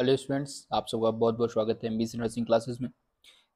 hello students आप सबका बहुत बहुत स्वागत है एम बी नर्सिंग क्लासेस में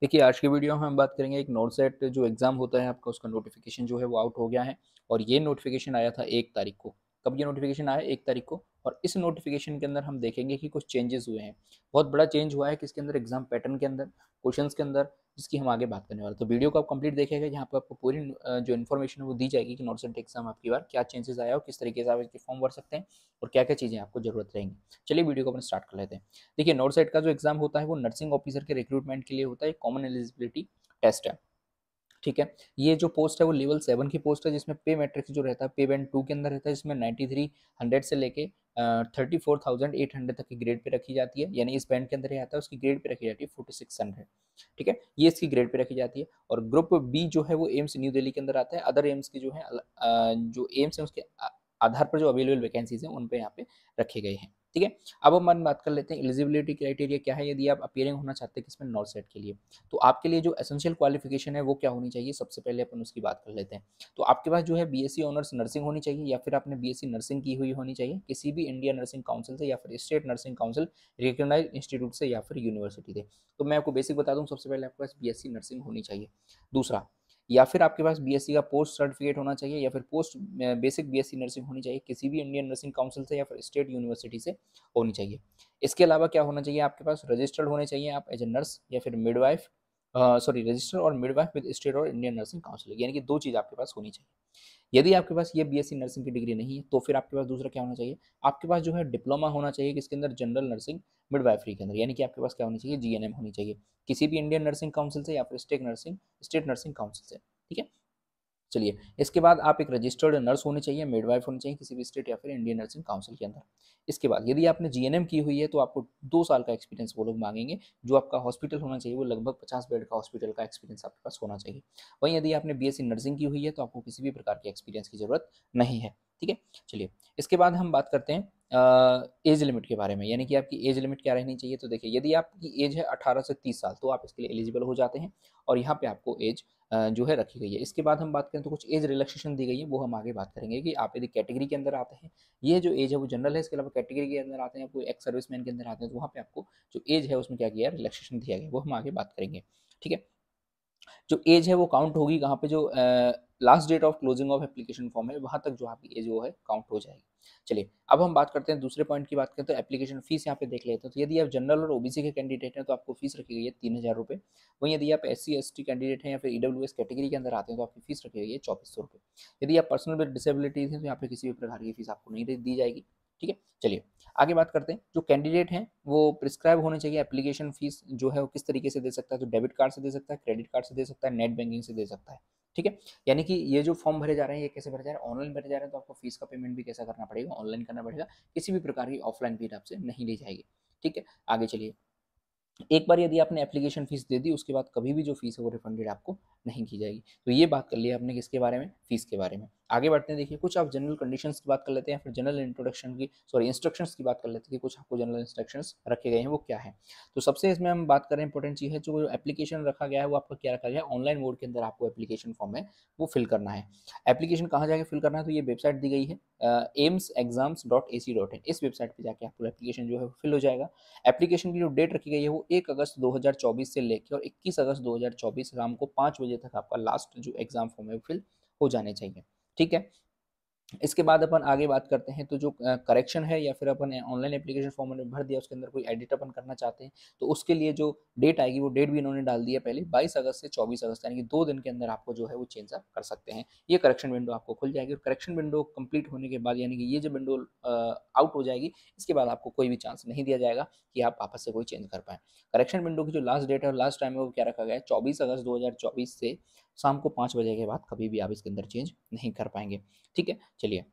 देखिए आज के वीडियो में हम बात करेंगे एक नोट सेट जो एग्ज़ाम होता है आपका उसका नोटिफिकेशन जो है वो आउट हो गया है और ये नोटिफिकेशन आया था एक तारीख को कब ये नोटिफिकेशन आया एक तारीख को और इस नोटिफिकेशन के अंदर हम देखेंगे कि कुछ चेंजेस हुए हैं बहुत बड़ा चेंज हुआ है किसके अंदर एग्जाम पैटर्न के अंदर क्वेश्चन के अंदर जिसकी हम आगे बात करने वाले तो वीडियो को आप कंप्लीट देखेगा यहाँ पर आपको पूरी जो इन्फॉर्मेशन वो दी जाएगी कि नॉर्थ सेट एग्जाम आपकी बार क्या चेंजेस आया और किस तरीके से आप इसके फॉर्म भर सकते हैं और क्या क्या चीज़ें आपको जरूरत रहेंगी चलिए वीडियो को अपन स्टार्ट कर लेते हैं देखिए नॉर्थ सेट का जो एग्जाम होता है वो नर्सिंग ऑफिसर के रिक्रूटमेंट के लिए होता है कॉमन एलिजिबिलिटी टेस्ट है ठीक है ये जो पोस्ट है वो लेवल सेवन की पोस्ट है जिसमें पे मैट्रिक्स जो रहता है पे बैंड टू के अंदर रहता है जिसमें नाइन्टी थ्री हंड्रेड से लेके thirty four thousand eight hundred तक की ग्रेड पे रखी जाती है यानी इस बैंड के अंदर ही आता है उसकी ग्रेड पे रखी जाती है फोर्टी सिक्स हंड्रेड ठीक है ये इसकी ग्रेड पे रखी जाती है और ग्रुप बी जो है वो एम्स न्यू दिल्ली के अंदर आता है अदर एम्स की जो है जो एम्स है उसके आधार पर जो अवेलेबल वैकेंसीज हैं उन पर यहाँ पे रखे गए हैं ठीक है अब हम बात कर लेते हैं एलिजिबिलिटी क्राइटेरिया क्या है यदि आप अपियरिंग होना चाहते हैं किसमें नॉर्थ सेट के लिए तो आपके लिए जो एसेंशियल क्वालिफिकेशन है वो क्या होनी चाहिए सबसे पहले अपन उसकी बात कर लेते हैं तो आपके पास जो है बी ऑनर्स नर्सिंग होनी चाहिए या फिर आपने बी नर्सिंग की हुई होनी चाहिए किसी भी इंडिया नर्सिंग काउंसिल से या फिर state nursing council recognised institute से या फिर यूनिवर्सिटी से तो मैं आपको बेसिक बता दूँ सबसे पहले आपके पास बी नर्सिंग होनी चाहिए दूसरा या फिर आपके पास बी का पोस्ट सर्टिफिकेट होना चाहिए या फिर पोस्ट बेसिक सी नर्सिंग होनी चाहिए किसी भी इंडियन नर्सिंग काउंसिल से या फिर स्टेट यूनिवर्सिटी से होनी चाहिए इसके अलावा क्या होना चाहिए आपके पास रजिस्टर्ड होने चाहिए आप एज ए नर्स या फिर मिडवाइफ सॉरी रजिस्टर और मिडवाइफ विद स्टेट और इंडियन नर्सिंग काउंसिल यानी कि दो चीज़ आपके पास होनी चाहिए यदि आपके पास ये बीएससी नर्सिंग की डिग्री नहीं है तो फिर आपके पास दूसरा क्या होना चाहिए आपके पास जो है डिप्लोमा होना चाहिए किसके अंदर जनरल नर्सिंग मिडवाइफरी के अंदर यानी कि आपके पास क्या होनी चाहिए जीएनएम होनी चाहिए किसी भी इंडियन नर्सिंग काउंसिल से या फिर state nursing state nursing council से ठीक है चलिए इसके बाद आप एक रजिस्टर्ड नर्स होनी चाहिए मिडवाइफ होनी चाहिए किसी भी स्टेट या फिर इंडियन नर्सिंग काउंसिल के अंदर इसके बाद यदि आपने जी की हुई है तो आपको दो साल का एक्सपीरियंस वो लोग मांगेंगे जो आपका हॉस्पिटल होना चाहिए वो लगभग पचास बेड का हॉस्पिटल का एक्सपीरियंस आपके पास होना चाहिए वहीं यदि आपने बी नर्सिंग की हुई है तो आपको किसी भी प्रकार के एक्सपीरियंस की जरूरत नहीं है ठीक है चलिए इसके बाद हम बात करते हैं एज लिमिट के बारे में यानी कि आपकी एज लिमिट क्या रहनी चाहिए तो देखिए यदि आपकी एज है 18 से 30 साल तो आप इसके लिए एलिजिबल हो जाते हैं और यहाँ पे आपको एज जो है रखी गई है इसके बाद हम बात करें तो कुछ एज रिलैक्सेशन दी गई है वो हम आगे बात करेंगे कि आप यदि कैटेगरी के अंदर आते हैं ये जो एज है वो जनरल है इसके अलावा कैटेगरी के अंदर आते हैं आपको एक्स सर्विस के अंदर आते हैं तो वहाँ पर आपको जो एज है उसमें क्या किया है रिलैक्सेशन दिया गया वो हम आगे बात करेंगे ठीक है जो एज है वो काउंट होगी कहाँ पे जो last date of closing of application form है वहाँ तक जो आपकी एज वो है काउंट हो जाएगी चलिए अब हम बात करते हैं दूसरे पॉइंट की बात करें तो एप्लीकेशन फीस यहाँ पे देख लेते हैं तो यदि आप जनरल और ओबीसी के कैंडिडेट हैं तो आपको फीस रखी गई है तीन हज़ार रुपये वहीं यदि आप एस सी कैंडिडेट हैं या फिर ई कैटेगरी के अंदर आते हैं तो आपकी फीस रखी गई है चौबीस सौ रुपये यदि आप पर्सनल विद डिसेबिलिटीज हैं तो यहाँ पर किसी भी प्रकार की फीस आपको नहीं दी जाएगी ठीक है चलिए आगे बात करते हैं जो कैंडिडेट हैं वो प्रिस्क्राइब होने चाहिए एप्लीकेशन फीस जो है वो किस तरीके से दे सकता है तो डेबिट कार्ड से दे सकता है क्रेडिट कार्ड से दे सकता है नेट बैंकिंग से दे सकता है ठीक है यानी कि ये जो फॉर्म भरे जा रहे हैं ये कैसे भरे जा रहे हैं ऑनलाइन भरे जा रहे हैं तो आपको फीस का पेमेंट भी कैसा करना पड़ेगा ऑनलाइन करना पड़ेगा किसी भी प्रकार की ऑफलाइन फीस आपसे नहीं ली जाएगी ठीक है आगे चलिए एक बार यदि आपने एप्लीकेशन फीस दे दी उसके बाद कभी भी जो फीस है वो रिफंडेड आपको नहीं की जाएगी तो ये बात कर लिया आपने किसके बारे में फीस के बारे में आगे बढ़ते हैं देखिए कुछ आप जनरल कंडीशंस की बात कर लेते हैं फिर जनरल इंट्रोडक्शन की सॉरी इंस्ट्रक्शंस की बात कर लेते हैं कि कुछ आपको जनरल इंस्ट्रक्शंस रखे गए हैं वो क्या है तो सबसे इसमें हम बात करें इंपॉर्टेंट चीज़ है जो एप्लीकेशन रखा गया है वो आपका क्या रखा गया है ऑनलाइन मोड के अंदर आपको एप्लीकेशन फॉर्म है वो फिल करना है एप्लीकेशन कहाँ जाकर फिल करना है तो ये वेबसाइट दी गई है AIIMS exams dot A C dot in इस वेबसाइट पर जाकर आपको एप्लीकेशन जो है फिल हो जाएगा एप्लीकेशन की जो डेट रखी गई है वो एक अगस्त दो हज़ार चौबीस से लेकर और इक्कीस अगस्त दो हज़ार चौबीस शाम को पाँच बजे तक आपका लास्ट जो एग्ज़ाम फॉर्म है वो फिल हो जाने चाहिए ठीक है इसके बाद अपन आगे बात करते हैं तो जो करेक्शन है या फिर अपन ऑनलाइन एप्लीकेशन फॉर्म में भर दिया उसके अंदर कोई एडिट अपन करना चाहते हैं तो उसके लिए जो डेट आएगी वो डेट भी इन्होंने डाल दिया पहले 22 अगस्त से 24 अगस्त यानी कि दो दिन के अंदर आपको जो है वो चेंज आप कर सकते हैं ये करेक्शन विंडो आपको खुल जाएगी और करेक्शन विंडो कंप्लीट होने के बाद यानी कि ये जो विंडो आउट हो जाएगी इसके बाद आपको कोई भी चांस नहीं दिया जाएगा कि आप वापस से कोई चेंज कर पाएँ करेक्शन विंडो की जो लास्ट डेट है और लास्ट टाइम है वो क्या रखा गया है चौबीस अगस्त दो से शाम को पाँच बजे के बाद कभी भी आप इसके अंदर चेंज नहीं कर पाएंगे ठीक है चलिए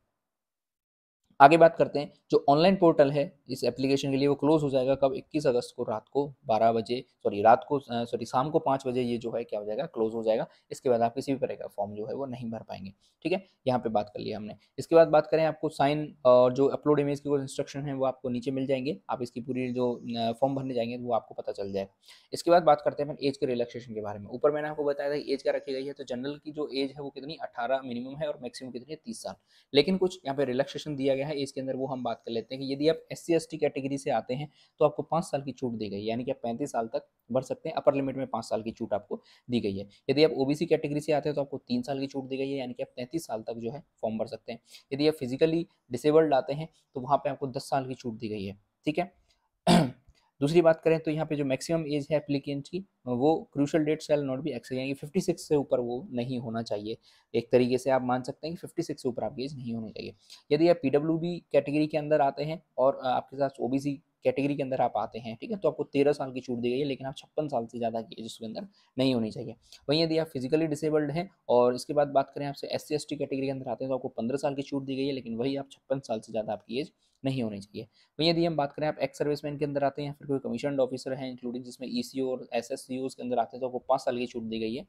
आगे बात करते हैं जो ऑनलाइन पोर्टल है इस एप्लीकेशन के लिए वो क्लोज हो जाएगा कब 21 अगस्त को रात को 12 बजे सॉरी रात को सॉरी शाम को पाँच बजे ये जो है क्या हो जाएगा क्लोज हो जाएगा इसके बाद आप किसी भी तरह का फॉर्म जो है वो नहीं भर पाएंगे ठीक है यहाँ पे बात कर लिया हमने इसके बाद बात करें आपको साइन और जो अपलोड इमेज के कुछ इंस्ट्रक्शन है वो आपको नीचे मिल जाएंगे आप इसकी पूरी जो फॉर्म भरने जाएंगे वो आपको पता चल जाएगा इसके बाद बात करते हैं एज के रिलेक्सेशन के बारे में ऊपर मैंने आपको बताया था एज का रखी गई है तो जनरल की जो एज है वो कितनी अठारह मिनिमम है और मैक्सिमम कितनी है तीस साल लेकिन कुछ यहाँ पे रिलेक्सेशन दिया गया है इसके अंदर वो हम बात कर लेते हैं कि यदि आप एस सी कैटेगरी से आते हैं तो आपको पाँच साल की छूट दी गई है यानी कि आप पैंतीस साल तक बढ़ सकते हैं अपर लिमिट में पाँच साल की छूट आपको दी गई है यदि आप ओबीसी कैटेगरी से आते हैं तो आपको तीन साल की छूट दी गई है यानी कि आप पैंतीस साल तक जो है फॉर्म भर सकते हैं यदि आप फिजिकली डिसेबल्ड आते हैं तो वहाँ पर आपको दस साल की छूट दी गई है ठीक है दूसरी बात करें तो यहाँ पे जो मैक्सिमम एज है एप्लीकेंट की वो crucial date shall not be exceed यानी फिफ्टी सिक्स से ऊपर वो नहीं होना चाहिए एक तरीके से आप मान सकते हैं कि फिफ्टी सिक्स से ऊपर आपकी एज नहीं होनी चाहिए यदि आप पी बी कैटेगरी के अंदर आते हैं और आपके साथ ओ बी सी कैटेगरी के अंदर आप आते हैं ठीक है तो आपको तेरह साल की छूट दी गई है लेकिन आप छप्पन साल से ज़्यादा की एज उसके अंदर नहीं होनी चाहिए वहीं यदि आप फिजिकली डिसेबल्ड हैं और इसके बाद बात करें आपसे S C S T category के अंदर आते हैं तो आपको पंद्रह साल की छूट दी गई है लेकिन वही आप छप्पन साल से ज़्यादा आपकी एज नहीं होनी चाहिए वहीं यदि हम बात करें आप एक्स सर्विसमैन के अंदर आते हैं फिर कोई कमीशन ऑफिसर हैं इंक्लूडिंग जिसमें ई e और एस यूज के अंदर आते हैं तो आपको पाँच साल की छूट दी गई है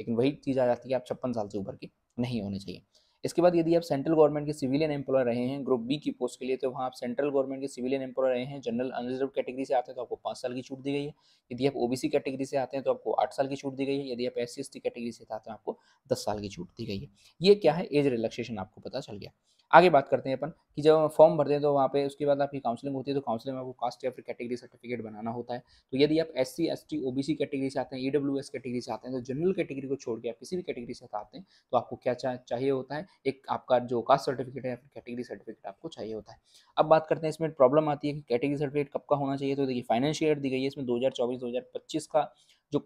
लेकिन वही चीज़ आ जाती है आप छप्पन साल से ऊपर की नहीं होने चाहिए इसके बाद यदि आप सेंट्रल गवर्नमेंट के सिविलियन एम्प्लॉय रहे हैं ग्रुप बी की पोस्ट के लिए तो वहाँ आप सेंट्रल गवर्नमेंट के सिविलियन एम्प्लॉय रहे हैं जनरल अनरिजर्व कैटेगरी से आते हैं तो आपको पाँच साल की छूट दी गई है यदि आप ओबीसी कैटेगरी से आते हैं तो आपको आठ साल की छूट दी गई है यदि आप एस सी कैटेगरी से आते हैं आपको दस साल की छूट दी गई है ये क्या है एज रिलैक्सेशन आपको पता चल गया आगे बात करते हैं अपन कि जब फॉर्म भरते हैं तो वहाँ पे उसके बाद आपकी काउंसलिंग होती है तो काउंसलिंग में आपको कास्ट या फिर कैटेगरी सर्टिफिकेट बनाना होता है तो यदि आप S C S T O B C category से आते हैं ई डब्ल्यू एस कैटेगरी से आते हैं तो जनरल कैटेगरी को छोड़ के आप किसी भी कैटेगरी से आते हैं तो आपको क्या चाहिए होता है एक आपका जो कास्ट सर्टिफिकेट है या फिर कैटेगरी सर्टिफिकेट आपको चाहिए होता है अब बात करते हैं इसमें प्रॉब्लम आती है कि कैटेगरी सर्टिफिकेट कब का होना चाहिए तो देखिए फाइनेंशियल ईयर दी गई है इसमें दो हज़ार चौबीस दो हज़ार पच्चीस का जो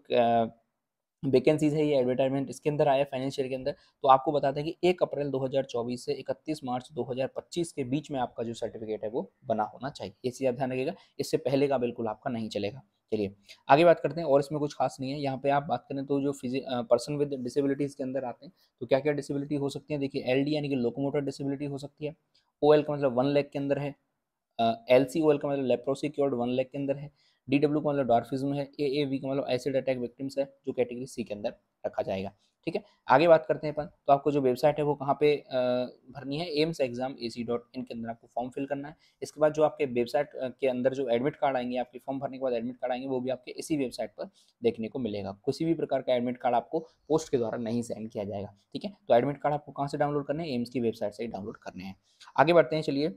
वैकेंसीज है ये एडवर्टाइजमेंट इसके अंदर आया फाइनेंशियल के अंदर तो आपको बताते हैं कि एक अप्रैल 2024 से 31 मार्च 2025 के बीच में आपका जो सर्टिफिकेट है वो बना होना चाहिए ये चीज़ आप ध्यान रखिएगा इससे पहले का बिल्कुल आपका नहीं चलेगा चलिए आगे बात करते हैं और इसमें कुछ खास नहीं है यहाँ पे आप बात करें तो जो पर्सन विद डिसेबिलिटीज़ के अंदर आते हैं तो क्या क्या डिसेबिलिटी हो सकती है देखिए एल यानी कि लोकोमोटर डिसेबिलिटी हो सकती है ओ का मतलब वन लेग के अंदर है एल सी का मतलब लेप्रोसिक्योर्ड वन लेग के अंदर है डी डब्ल्यू का मतलब डॉर्फिज्म है ए ए वी का मतलब एसिड अटैक विक्टिम्स है जो कैटेगरी सी के अंदर रखा जाएगा ठीक है आगे बात करते हैं अपन तो आपको जो वेबसाइट है वो कहाँ पे भरनी है AIIMS exam A C dot in के अंदर आपको फॉर्म फिल करना है इसके बाद जो आपके वेबसाइट के अंदर जो एडमिट कार्ड आएंगे आपके फॉर्म भरने के बाद एडमिट कार्ड आएंगे वो भी आपके इसी वेबसाइट पर देखने को मिलेगा किसी भी प्रकार का एडमिट कार्ड आपको पोस्ट के द्वारा नहीं सेंड किया जाएगा ठीक है तो एडमिट कार्ड आपको कहाँ से डाउनलोड करने हैं एम्स की वेबसाइट से डाउनलोड करने हैं आगे बढ़ते हैं चलिए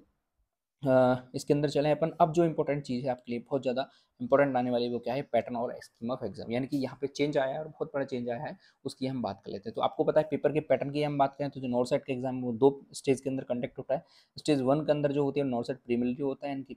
इसके अंदर चले अपन अब जो इंपॉर्टेंट चीज़ है आपके लिए बहुत ज़्यादा इंपॉर्टेंट आने वाली वो क्या है पैटर्न और स्कीम ऑफ एग्जाम यानी कि यहाँ पे चेंज आया है और बहुत बड़ा चेंज आया है उसकी हम बात कर लेते हैं तो आपको पता है पेपर के पैटर्न की हम बात करें तो जो नॉर्थ साइड के एग्जाम वो दो स्टेज के अंदर कंडक्ट होता है स्टेज वन के अंदर जो होती है नॉर्थ साइड प्रीमिलरी होता है यानी कि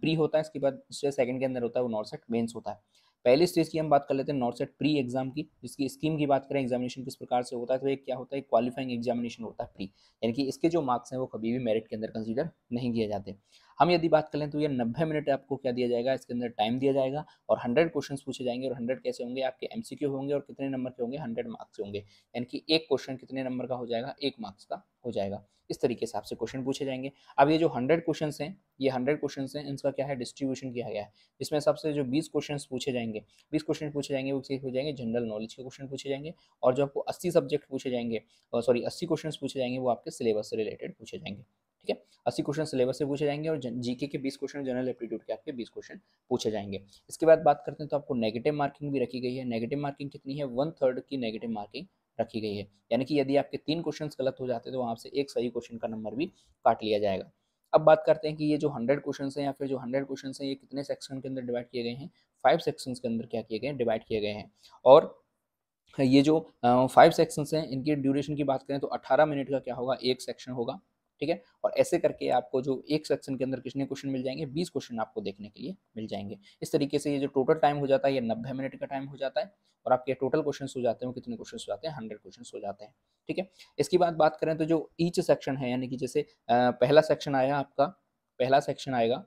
प्री होता है इसके बाद स्टेज सेकंड के अंदर होता है वो नॉर्थ साइड मेन्स होता है पहले स्टेज की हम बात कर लेते हैं नॉर्थ सेट प्री एग्जाम की जिसकी स्कीम की बात करें एग्जामिनेशन किस प्रकार से होता है तो एक क्या होता है क्वालिफाइंग एग्जामिनेशन होता है प्री यानी कि इसके जो मार्क्स हैं वो कभी भी मेरिट के अंदर कंसिडर नहीं किए जाते हम यदि बात करें तो ये नब्बे मिनट आपको क्या दिया जाएगा इसके अंदर टाइम दिया जाएगा और हंड्रेड क्वेश्चन पूछे जाएंगे और हंड्रेड कैसे होंगे आपके एम होंगे और कितने नंबर के होंगे हंड्रेड मार्क्स होंगे यानी कि एक क्वेश्चन कितने नंबर का हो जाएगा एक मार्क्स का हो जाएगा इस तरीके से आपसे क्वेश्चन पूछे जाएंगे अब ये जो हंड्रेड क्वेश्चन हैं ये हंड्रेड क्वेश्चन हैं इनका क्या है डिस्ट्रीब्यूशन किया गया है इसमें सबसे जो बीस क्वेश्चन पूछे जाएंगे जाएंगे बीस क्वेश्चन पूछे जाएंगे वो हो जाएंगे जनरल नॉलेज के क्वेश्चन पूछे जाएंगे और जो आपको अस्सी सब्जेक्ट पूछे जाएंगे सॉरी अस्सी क्वेश्चन पूछे जाएंगे वो आपके सिलेबस से रिलेटेड पूछे जाएंगे ठीक है अस्सी क्वेश्चन सिलेबस से पूछे जाएंगे और जीके के बीस क्वेश्चन जनरल एप्टीट्यूड के आपके बीस क्वेश्चन पूछे जाएंगे इसके बाद बात करते हैं तो आपको नेगेटिव मार्किंग भी रखी गई है नेगेटिव मार्किंग कितनी है वन थर्ड की नेगेटिव मार्किंग रखी गई है यानी कि यदि आपके तीन क्वेश्चन गलत हो जाते हैं तो वहाँ से एक सही क्वेश्चन का नंबर भी काट लिया जाएगा अब बात करते हैं कि ये जो हंड्रेड क्वेश्चन हैं या फिर जो हंड्रेड क्वेश्चन हैं ये कितने सेक्शन के अंदर डिवाइड किए गए हैं फाइव सेक्शन के अंदर क्या किए गए हैं डिवाइड किए गए हैं और ये जो फाइव सेक्शंस हैं इनकी ड्यूरेशन की बात करें तो 18 मिनट का क्या होगा एक सेक्शन होगा ठीक है और ऐसे करके आपको जो एक सेक्शन के अंदर कितने क्वेश्चन मिल जाएंगे बीस क्वेश्चन आपको देखने के लिए मिल जाएंगे इस तरीके से ये जो टोटल टाइम हो जाता है ये नब्बे मिनट का टाइम हो जाता है और आपके टोटल क्वेश्चन हो जाते हैं कितने क्वेश्चन हो जाते हैं हंड्रेड क्वेश्चन हो जाते हैं ठीक है इसके बाद बात करें तो जो ईच सेक्शन है यानी कि जैसे पहला सेक्शन आया आपका पहला सेक्शन आएगा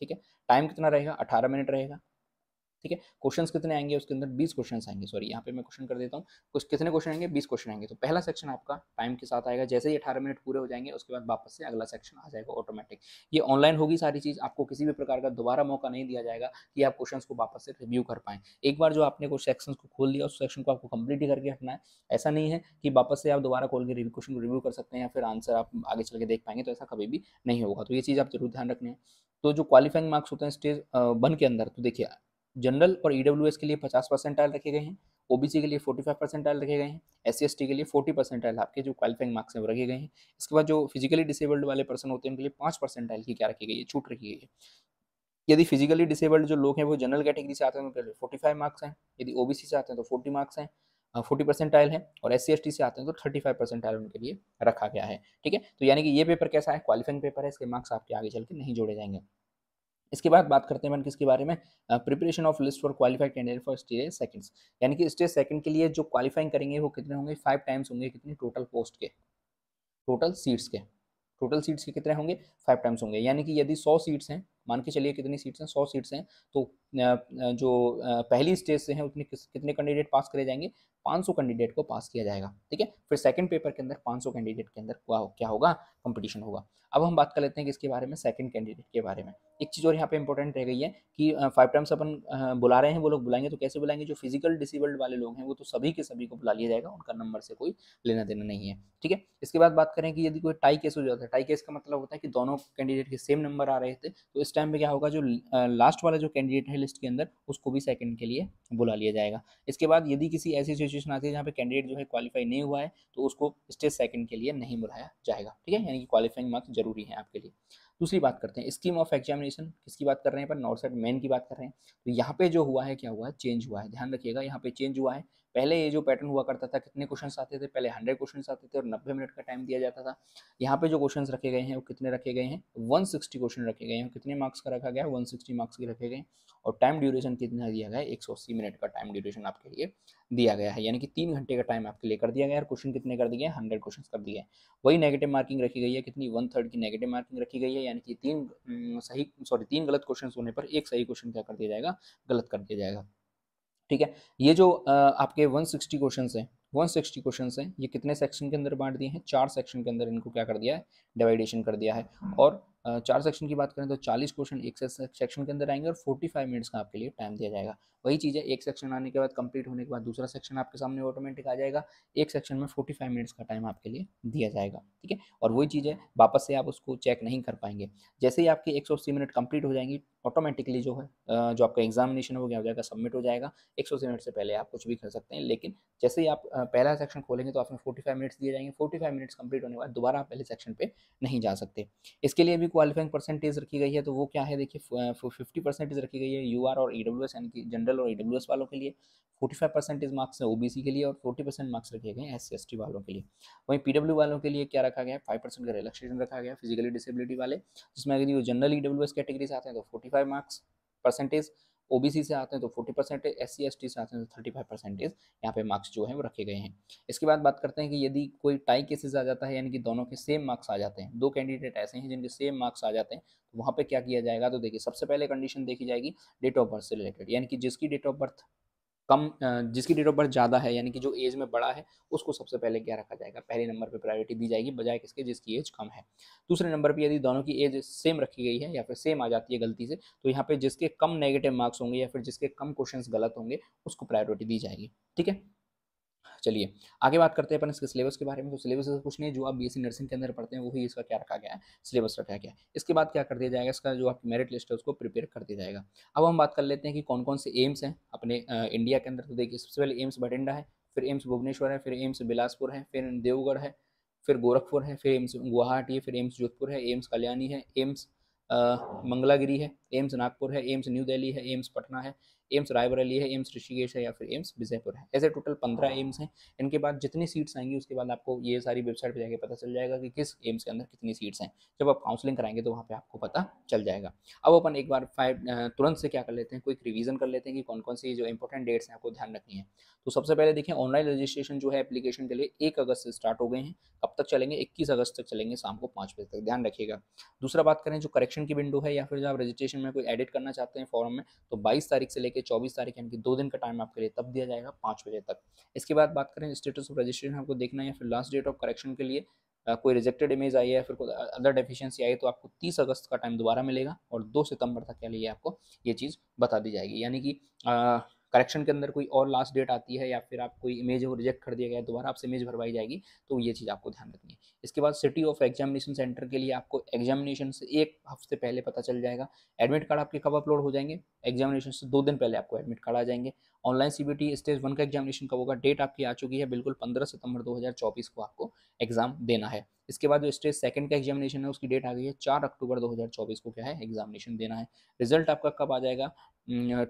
ठीक है टाइम कितना रहेगा अठारह मिनट रहेगा ठीक है क्वेश्चन कितने आएंगे उसके अंदर बीस क्वेश्चन आएंगे सॉरी यहाँ पे मैं क्वेश्चन कर देता हूँ कुछ कितने क्वेश्चन आएंगे बीस क्वेश्चन आएंगे तो पहला सेक्शन आपका टाइम के साथ आएगा जैसे ही अठारह मिनट पूरे हो जाएंगे उसके बाद वापस से अगला सेक्शन आ जाएगा ऑटोमेटिक ये ऑनलाइन होगी सारी चीज़ आपको किसी भी प्रकार का दोबारा मौका नहीं दिया जाएगा कि आप क्वेश्चन को वापस से रिव्यू कर पाए एक बार जो आपने कुछ सेक्शन को खोल लिया उस सेक्शन को आपको कंप्लीट करके हटना है ऐसा नहीं है कि वापस से आप दोबारा खोल के क्वेश्चन को रिव्यू कर सकते हैं या फिर आंसर आप आगे चल के देख पाएंगे तो ऐसा कभी भी नहीं होगा तो ये चीज़ आप जरूर ध्यान रखनी है तो जो क्वालिफाइंग मार्क्स होते हैं स्टेज वन के अंदर तो देखिए जनरल और ई e के लिए पचास परसेंट रखे गए हैं ओबीसी के लिए फोर्टी फाइव परसेंट रखे गए हैं एस सी के लिए फोर्टी परसेंट आपके जो क्वालिफाइंग मार्क्स हैं वो रखे गए हैं इसके बाद जो फिजिकली डिसेबल्ड वाले पर्सन होते हैं उनके लिए पाँच परसेंट की क्या रखी गई है छूट रखी गई है यदि फिजिकली डिसेबल्ड जो लोग हैं वो जनरल कैटेगरी से आते हैं उनके लिए फोर्टी फाइव मार्क्स हैं यदि ओ से आते हैं तो फोर्टी मार्क्स हैं फोर्टी परसेंट है और एस सी से आते हैं तो थर्टी फाइव परसेंट उनके लिए रखा गया है ठीक है तो यानी कि ये पेपर कैसा है क्वालिफाइंग पेपर है इसके मार्क्स आपके आगे चल के नहीं जोड़े जाएंगे इसके बाद बात करते हैं मैं किसके बारे में preparation of list for qualified candidate for stage seconds यानी कि स्टेज सेकंड के लिए जो क्वालिफाइंग करेंगे वो कितने होंगे फाइव टाइम्स होंगे कितने टोटल पोस्ट के टोटल सीट्स के टोटल सीट्स के कितने होंगे फाइव टाइम्स होंगे यानी कि यदि सौ सीट्स हैं मान के चलिए कितनी सीट्स हैं सौ सीट्स हैं तो जो पहली स्टेज से हैं उतने कितने कैंडिडेट पास करे जाएंगे 500 कैंडिडेट को पास किया जाएगा ठीक है फिर सेकंड पेपर के अंदर 500 कैंडिडेट के अंदर क्या होगा कंपटीशन होगा अब हम बात कर लेते हैं कि इसके बारे में सेकंड कैंडिडेट के बारे में एक चीज़ और यहाँ पे इंपॉर्टेंट रह गई है कि फाइव टाइम्स अपन बुला रहे हैं वो लोग बुलाएंगे तो कैसे बुलाएंगे जो फिजिकल डिसेबल्ड वाले लोग हैं वो तो सभी के सभी को बुला लिया जाएगा उनका नंबर से कोई लेना देना नहीं है ठीक है इसके बाद बात करें कि यदि कोई टाई केस हो जाता है टाई केस का मतलब होता है कि दोनों कैंडिडेट के सेम नंबर आ रहे थे तो इस टाइम पर क्या होगा जो लास्ट वाला जो कैंडिडेट है लिस्ट के अंदर उसको भी सेकेंड के लिए बुला लिया जाएगा इसके बाद यदि किसी ऐसी सिचुएशन आती है जहाँ पे कैंडिडेट जो है क्वालिफाई नहीं हुआ है तो उसको स्टेज सेकंड के लिए नहीं बुलाया जाएगा ठीक है यानी कि क्वालिफाइंग मार्क्स जरूरी है आपके लिए दूसरी बात करते हैं स्कीम ऑफ एग्जामिनेशन किसकी बात कर रहे हैं पर नॉर्थ साइड मेन की बात कर रहे हैं तो यहाँ पे जो हुआ है क्या हुआ है चेंज हुआ है ध्यान रखिएगा यहाँ पे चेंज हुआ है पहले ये जो पैटर्न हुआ करता था कितने क्वेश्चन आते थे पहले हंड्रेड क्वेश्चन आते थे और नब्बे मिनट का टाइम दिया जाता था यहाँ पे जो क्वेश्चन रखे गए हैं वो कितने रखे गए हैं वन सिक्सटी क्वेश्चन रखे गए हैं कितने मार्क्स का रखा गया है वन सिक्सटी मार्क्स के रखे गए और टाइम ड्यूरेशन कितना दिया गया है एक सौ अस्सी मिनट का टाइम ड्यूरेशन आपके लिए दिया गया है यानी कि तीन घंटे का टाइम आपके लिए कर दिया गया है क्वेश्चन कितने कर दिए हंड्रेड क्वेश्चन कर दिए वही नेगेटिव मार्किंग रखी गई है कितनी वन थर्ड की नेगेटिव मार्किंग रखी गई है यानी कि तीन हम्म, सही सॉरी तीन गलत क्वेश्चन होने पर एक सही क्वेश्चन क्या कर दिया जाएगा गलत कर दिया जाएगा ठीक है ये जो आपके 160 है हैं सिक्सटी क्वेश्चन हैं ये कितने सेक्शन के अंदर बांट दिए हैं चार सेक्शन के अंदर इनको क्या कर दिया है डिवाइडेशन कर दिया है और चार सेक्शन की बात करें तो चालीस क्वेश्चन एक सेक्शन के अंदर आएंगे और फोर्टी फाइव मिनट्स का आपके लिए टाइम दिया जाएगा वही चीज़ है एक सेक्शन आने के बाद कंप्लीट होने के बाद दूसरा सेक्शन आपके सामने ऑटोमेटिक आ जाएगा एक सेक्शन में फोर्टी फाइव मिनट्स का टाइम आपके लिए दिया जाएगा ठीक है और वही चीज़ है वापस से आप उसको चेक नहीं कर पाएंगे जैसे ही आपके एक सौ अस्सी मिनट कंप्लीट हो जाएंगी ऑटोमेटिकली जो है जो आपका एग्जामिनेशन हो गया हो जाएगा सबमिट हो जाएगा एक सौ मिनट से पहले आप कुछ भी कर सकते हैं लेकिन जैसे ही आप पहला सेक्शन खोलेंगे तो आपने फोर्टी फाइव मिनट्स दिए जाएंगे फोर्टी फाइव मिनट्स कंप्लीट होने के बाद दोबारा आप पहले सेक्शन पर नहीं जा सकते इसके लिए भी क्वालिफाइंग परसेंटेज रखी गई है तो वो क्या है देखिए फिफ्टी परसेंटेज रखी गई है यू और ईडब्ल्यूएस एस यानी कि जनरल और ईडब्ल्यूएस एस वालों के लिए फोर्टी फाइव परसेंटेज मार्क्स है ओबीसी के लिए और फोर्टी परसेंट मार्क्स रखे गए एस सी वालों के लिए वहीं पीडब्ल्यू वालों के लिए क्या रखा गया फाइव परसेंट का रिलेक्शन रखा गया फिजिकली डिसेबिलिटी वाले जिसमें अगर वो जनरल ईडब्ल्यूएस एस कैटेगरी से आते हैं तो forty five marks percentage OBC से आते हैं तो forty percentage S C S से आते हैं तो थर्टी फाइव परसेंटेज यहाँ पे मार्क्स जो है वो रखे गए हैं इसके बाद बात करते हैं कि यदि कोई टाई केसेस आ जाता है यानी कि दोनों के सेम मार्क्स आ जाते हैं दो कैंडिडेट ऐसे हैं जिनके सेम मार्क्स आ जाते हैं तो वहाँ पर क्या किया जाएगा तो देखिए सबसे पहले कंडीशन देखी जाएगी डेट ऑफ बर्थ से रिलेटेड यानी कि जिसकी डेट ऑफ बर्थ कम जिसकी डेट ऑफ बर्थ ज़्यादा है यानी कि जो एज में बड़ा है उसको सबसे पहले क्या रखा जाएगा पहले नंबर पर प्रायोरिटी दी जाएगी बजाय किसके जिसकी एज कम है दूसरे नंबर पर यदि दोनों की एज सेम रखी गई है या फिर सेम आ जाती है गलती से तो यहाँ पर जिसके कम नेगेटिव मार्क्स होंगे या फिर जिसके कम क्वेश्चन गलत होंगे उसको प्रायोरिटी दी जाएगी ठीक है चलिए आगे बात करते हैं अपन इसके सिलेबस के बारे में तो सिलेबस ऐसा कुछ नहीं जो आप बीएससी नर्सिंग के अंदर पढ़ते हैं वही इसका क्या रखा गया है सिलेबस रखा गया है इसके बाद क्या कर दिया जाएगा इसका जो आपकी मेरिट लिस्ट है उसको प्रिपेयर कर दिया जाएगा अब हम बात कर लेते हैं कि कौन कौन से एम्स हैं अपने इंडिया के अंदर तो देखिए सबसे पहले एम्स बठिंडा है फिर एम्स भुवनेश्वर है फिर एम्स बिलासपुर है फिर देवगढ़ है फिर गोरखपुर है फिर एम्स गुवाहाटी है फिर एम्स जोधपुर है एम्स कल्याणी है एम्स मंगलागिरी है एम्स नागपुर है एम्स न्यू दिल्ली है एम्स पटना है एम्स रायबरेली है एम्स ऋषिकेश है या फिर एम्स विजयपुर है ऐसे टोटल पंद्रह एम्स हैं इनके बाद जितनी सीट्स आएंगी उसके बाद आपको ये सारी वेबसाइट पर जाकर पता चल जाएगा कि किस एम्स के अंदर कितनी सीट्स हैं जब आप काउंसलिंग कराएंगे तो वहाँ पर आपको पता चल जाएगा अब अपन एक बार फाइव तुरंत से क्या कर लेते हैं कोई रिविजन कर लेते हैं कि कौन कौन सी जो इंपॉर्टेंट डेट्स हैं आपको ध्यान रखनी है तो सबसे पहले देखें ऑनलाइन रजिस्ट्रेशन जो है एप्लीकेशन के लिए एक अगस्त से स्टार्ट हो गए हैं कब तक चलेंगे इक्कीस अगस्त तक चलेंगे शाम को पाँच बजे तक ध्यान रखिएगा दूसरा बात करें जो करेक्शन की विंडो है या फिर जो आप रजिस्ट्रेशन में कोई एडिट करना चाहते हैं फॉर्म में तो बाईस तारीख से लेकर लेकर चौबीस तारीख यानी कि दो दिन का टाइम आपके लिए तब दिया जाएगा पाँच बजे तक इसके बाद बात करें स्टेटस ऑफ रजिस्ट्रेशन आपको देखना है या फिर लास्ट डेट ऑफ करेक्शन के लिए Uh, कोई रिजेक्टेड इमेज आई है फिर कोई अदर डेफिशिएंसी आई तो आपको 30 अगस्त का टाइम दोबारा मिलेगा और 2 सितंबर तक के लिए आपको ये चीज़ बता दी जाएगी यानी कि करेक्शन के अंदर कोई और लास्ट डेट आती है या फिर आप कोई इमेज वो रिजेक्ट कर दिया गया दोबारा आपसे इमेज भरवाई जाएगी तो ये चीज़ आपको ध्यान रखनी है इसके बाद सिटी ऑफ एग्जामिनेशन सेंटर के लिए आपको एग्जामिनेशन से एक हफ्ते पहले पता चल जाएगा एडमिट कार्ड आपके कब अपलोड हो जाएंगे एग्जामिनेशन से दो दिन पहले आपको एडमिट कार्ड आ जाएंगे ऑनलाइन सीबीटी स्टेज वन का एग्जामिनेशन कब होगा डेट आपकी आ चुकी है बिल्कुल पंद्रह सितंबर 2024 को आपको एग्जाम देना है इसके बाद जो स्टेज सेकंड का एग्जामिनेशन है उसकी डेट आ गई है चार अक्टूबर 2024 को क्या है एग्जामिनेशन देना है रिजल्ट आपका कब आ जाएगा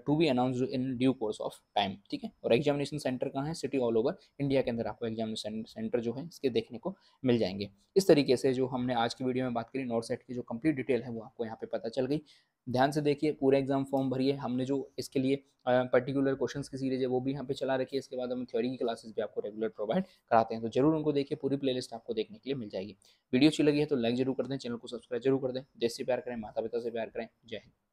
to be announce in due course of time ठीक है और एग्जामिनेशन सेंटर कहाँ है सिटी ऑल ओवर इंडिया के अंदर आपको एग्जामिनेशन सेंटर जो है इसके देखने को मिल जाएंगे इस तरीके से जो हमने आज की वीडियो में बात करी नॉर्थ सेट की जो कंप्लीट डिटेल है वो आपको यहाँ पे पता चल गई ध्यान से देखिए पूरा एग्जाम फॉर्म भरिए हमने जो इसके लिए पर्टिकुलर क्वेश्चन की सीरीज है वो भी यहाँ पे चला रखी है इसके बाद हम थ्योरी की क्लासेस भी आपको रेगुलर प्रोवाइड कराते हैं तो जरूर उनको देखिए पूरी प्लेलिस्ट आपको देखने के लिए मिल जाएगी वीडियो अच्छी लगी है तो लाइक जरूर कर दें चैनल को सब्सक्राइब जरूर कर दें देश से प्यार करें माता पिता से प्यार करें जय हिंद